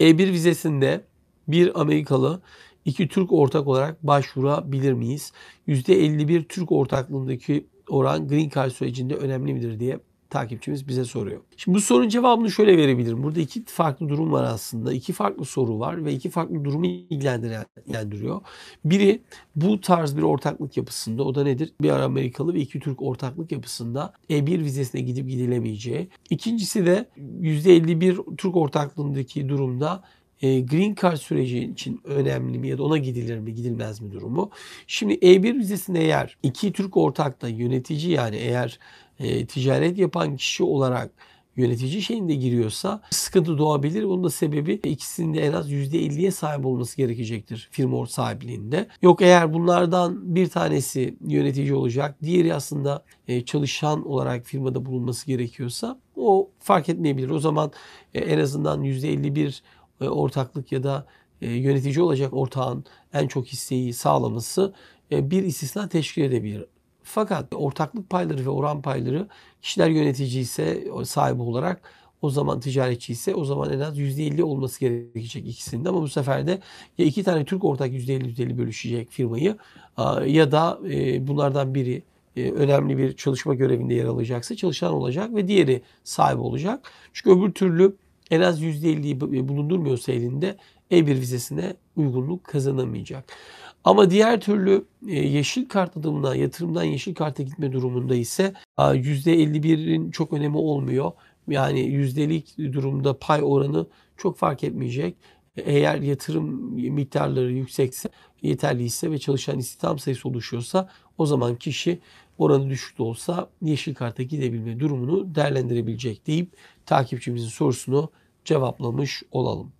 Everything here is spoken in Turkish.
E1 vizesinde bir Amerikalı iki Türk ortak olarak başvurabilir miyiz? %51 Türk ortaklığındaki oran Green Card sürecinde önemli midir diye takipçimiz bize soruyor. Şimdi bu sorunun cevabını şöyle verebilirim. Burada iki farklı durum var aslında. İki farklı soru var ve iki farklı durumu ilgilendiriyor. Biri bu tarz bir ortaklık yapısında o da nedir? Bir Amerikalı ve iki Türk ortaklık yapısında E1 vizesine gidip gidilemeyeceği. İkincisi de %51 Türk ortaklığındaki durumda e, Green Card süreci için önemli mi ya da ona gidilir mi gidilmez mi durumu. Şimdi E1 vizesinde eğer iki Türk ortakta yönetici yani eğer e, ticaret yapan kişi olarak yönetici şeyinde giriyorsa sıkıntı doğabilir. Bunun da sebebi ikisinde en az %50'ye sahip olması gerekecektir firma sahipliğinde. Yok eğer bunlardan bir tanesi yönetici olacak, diğeri aslında e, çalışan olarak firmada bulunması gerekiyorsa o fark etmeyebilir. O zaman e, en azından %51 e, ortaklık ya da yönetici olacak ortağın en çok hisseyi sağlaması bir istisna teşkil edebilir fakat ortaklık payları ve oran payları kişiler yönetici ise sahibi olarak o zaman ticaretçi ise o zaman en az %50 olması gerekecek ikisinde ama bu sefer de ya iki tane Türk ortak %50 %50 bölüşecek firmayı ya da e, bunlardan biri e, önemli bir çalışma görevinde yer alacaksa çalışan olacak ve diğeri sahibi olacak. Çünkü öbür türlü en az %50'yi e, bulundurmuyorsa elinde E1 vizesine uygunluk kazanamayacak. Ama diğer türlü e, yeşil kart adımına yatırımdan yeşil karta gitme durumunda ise %51'in çok önemi olmuyor. Yani yüzdelik durumda pay oranı çok fark etmeyecek. E, eğer yatırım miktarları yüksekse, yeterliyse ve çalışan istihdam sayısı oluşuyorsa o zaman kişi oranı düşük de olsa yeşil karta gidebilme durumunu değerlendirebilecek deyip takipçimizin sorusunu cevaplamış olalım.